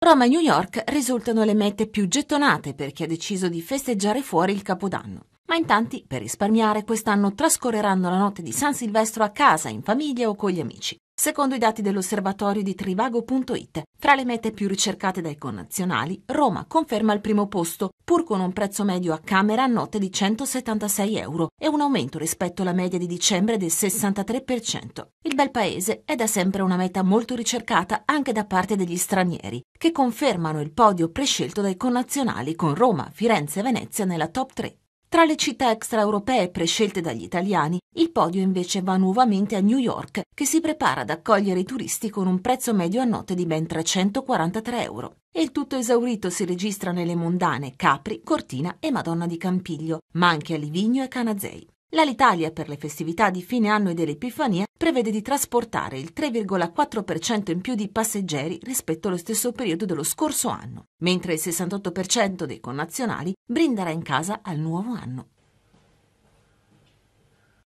Roma e New York risultano le mete più gettonate per chi ha deciso di festeggiare fuori il Capodanno. Ma in tanti, per risparmiare, quest'anno trascorreranno la notte di San Silvestro a casa, in famiglia o con gli amici. Secondo i dati dell'osservatorio di trivago.it, fra le mete più ricercate dai connazionali, Roma conferma il primo posto, pur con un prezzo medio a camera a notte di 176 euro e un aumento rispetto alla media di dicembre del 63%. Il bel paese è da sempre una meta molto ricercata anche da parte degli stranieri, che confermano il podio prescelto dai connazionali con Roma, Firenze e Venezia nella top 3. Tra le città extraeuropee prescelte dagli italiani, il podio invece va nuovamente a New York, che si prepara ad accogliere i turisti con un prezzo medio a notte di ben 343 euro. E il tutto esaurito si registra nelle mondane Capri, Cortina e Madonna di Campiglio, ma anche a Livigno e Canazei. L'Italia per le festività di fine anno e dell'Epifania prevede di trasportare il 3,4% in più di passeggeri rispetto allo stesso periodo dello scorso anno, mentre il 68% dei connazionali brinderà in casa al nuovo anno.